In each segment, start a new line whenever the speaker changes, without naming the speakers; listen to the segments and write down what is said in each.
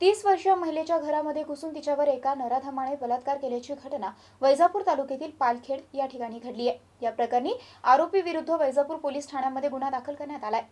तीस वर्षीय महिलेच्या घरामध्ये घुसून तिच्यावर एका नराधमाने बलात्कार केल्याची घटना वैजापूर तालुक्यातील पालखेड या ठिकाणी घडली आहे या प्रकरणी आरोपी विरुद्ध वैजापूर पोलीस ठाण्यामध्ये गुन्हा दाखल करण्यात आलाय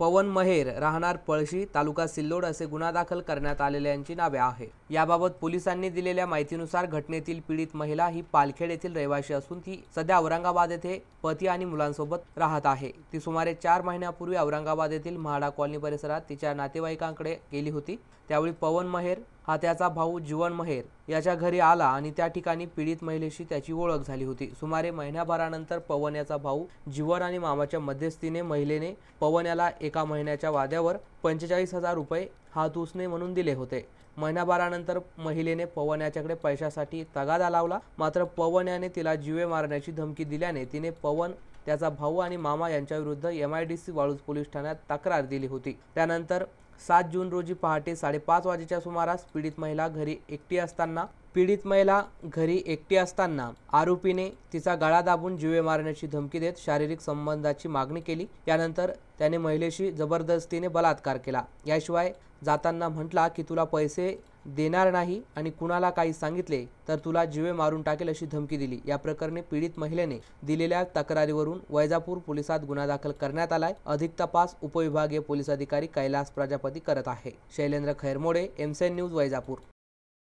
पवन महेर राहणार पळशी तालुका सिल्लोड असे गुन्हा दाखल करण्यात आलेल्यांची नावे आहे याबाबत पोलिसांनी दिलेल्या माहितीनुसार घटनेतील पीडित महिला ही पालखेड येथील रहिवाशी असून ती सध्या औरंगाबाद येथे पती आणि मुलांसोबत राहत आहे ती सुमारे चार महिन्यापूर्वी औरंगाबाद येथील म्हाडा कॉलनी परिसरात तिच्या नातेवाईकांकडे गेली होती त्यावेळी पवन महेर हा त्याचा भाऊ जीवन महेर याच्या घरी आला आणि त्या ठिकाणी पीडित महिलेशी त्याची ओळख झाली होती सुमारे महिन्याभरानंतर पवन याचा भाऊ जीवन आणि मामाच्या मध्यस्थीने महिलेने पवन याला एका महिन्याच्या वाद्यावर पंचेचाळीस हजार रुपये हात म्हणून दिले होते महिनाभरानंतर महिलेने पवन याच्याकडे पैशासाठी तगादा लावला मात्र पवन याने तिला जीवे मारण्याची धमकी दिल्याने तिने पवन त्याचा भाऊ आणि मामा यांच्याविरुद्ध M I D C Waluj police ठाण्यात तक्रार दिली होती त्यानंतर सात जून रोजी पहाटे साडेपाच वाजेच्या सुमारास पीडित महिला घरी एकटी असताना पीडित महिला घरी एकटी असताना आरोपीने तिचा गळा दाबून जीवे मारण्याची धमकी देत शारीरिक संबंधाची मागणी केली त्यानंतर त्याने महिलेशी जबरदस्तीने बलात्कार केला याशिवाय जाताना म्हटला की तुला पैसे देणार नाही आणि कुणाला काही सांगितले तर तुला जिवे मारून टाकेल अशी धमकी दिली या प्रकरणी पीडित महिलेने दिलेल्या तक्रारीवरून वैजापूर पोलिसात गुन्हा दाखल करण्यात आलाय अधिक तपास उपविभागीय पोलीस अधिकारी कैलास प्रजापती करत आहे शैलेंद्र खैरमोडे एमसेन न्यूज वैजापूर